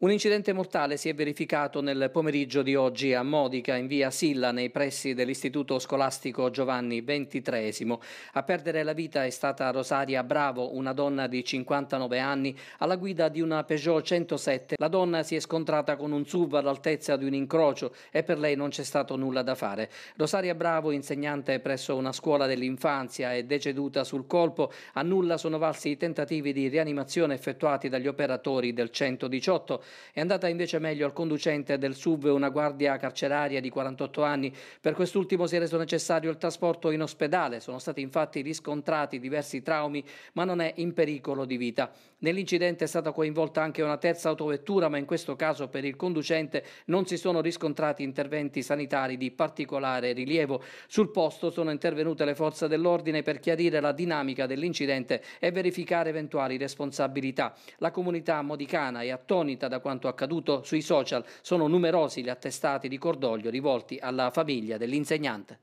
Un incidente mortale si è verificato nel pomeriggio di oggi a Modica, in via Silla, nei pressi dell'Istituto Scolastico Giovanni XXIII. A perdere la vita è stata Rosaria Bravo, una donna di 59 anni, alla guida di una Peugeot 107. La donna si è scontrata con un SUV all'altezza di un incrocio e per lei non c'è stato nulla da fare. Rosaria Bravo, insegnante presso una scuola dell'infanzia, è deceduta sul colpo. A nulla sono valsi i tentativi di rianimazione effettuati dagli operatori del 118 è andata invece meglio al conducente del SUV, una guardia carceraria di 48 anni. Per quest'ultimo si è reso necessario il trasporto in ospedale. Sono stati infatti riscontrati diversi traumi, ma non è in pericolo di vita. Nell'incidente è stata coinvolta anche una terza autovettura, ma in questo caso per il conducente non si sono riscontrati interventi sanitari di particolare rilievo. Sul posto sono intervenute le forze dell'ordine per chiarire la dinamica dell'incidente e verificare eventuali responsabilità. La comunità modicana è attonita da quanto accaduto sui social. Sono numerosi gli attestati di cordoglio rivolti alla famiglia dell'insegnante.